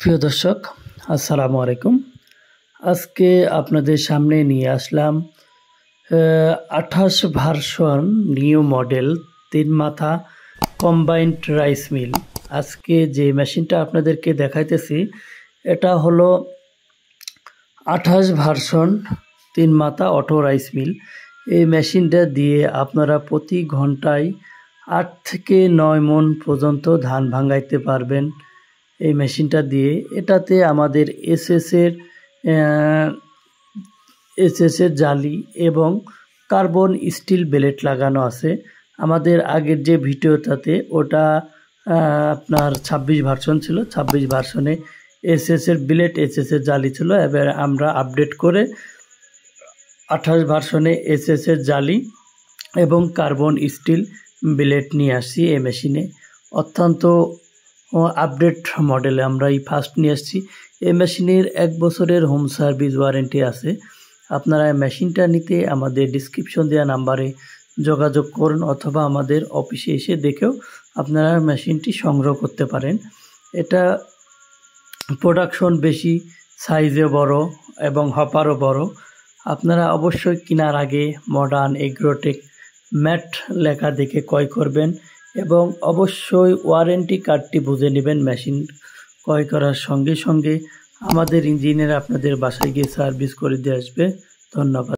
প্রিয় দর্শক আসসালামু আলাইকুম আজকে আপনাদের সামনে নিয়ে আসলাম আঠাশ ভার্সন নিউ মডেল তিন মাথা কম্বাইন্ড রাইস মিল আজকে যে মেশিনটা আপনাদেরকে দেখাইতেছি এটা হলো আঠাশ ভার্সন তিন মাথা অটো রাইস মিল এই মেশিনটা দিয়ে আপনারা প্রতি ঘন্টায় আট থেকে নয় মন পর্যন্ত ধান ভাঙাইতে পারবেন এই মেশিনটা দিয়ে এটাতে আমাদের এসএসের এসএসের জালি এবং কার্বন স্টিল বেলেট লাগানো আছে আমাদের আগের যে ভিডিওটাতে ওটা আপনার ২৬ ভার্সন ছিল ২৬ ভার্সনে এসএসের বিলেট এসএসের জালি ছিল এবার আমরা আপডেট করে আঠাশ ভার্সনে এসএসের জালি এবং কার্বন স্টিল বিলেট নিয়ে আসি এই মেশিনে অত্যন্ত আপডেট মডেলে আমরা এই ফার্স্ট নিয়ে এসেছি এই মেশিনের এক বছরের হোম সার্ভিস ওয়ারেন্টি আছে আপনারা মেশিনটা নিতে আমাদের ডিসক্রিপশন দেওয়া নাম্বারে যোগাযোগ করুন অথবা আমাদের অফিসে এসে দেখেও আপনারা মেশিনটি সংগ্রহ করতে পারেন এটা প্রোডাকশন বেশি সাইজে বড় এবং হপারও বড় আপনারা অবশ্যই কেনার আগে মডার্ন এগ্রোটেক ম্যাট লেখা দেখে ক্রয় করবেন এবং অবশ্যই ওয়ারেন্টি কার্ডটি বুঝে নেবেন মেশিন ক্রয় করার সঙ্গে সঙ্গে আমাদের ইঞ্জিনিয়ার আপনাদের বাসায় গিয়ে সার্ভিস করে দিয়ে আসবে ধন্যবাদ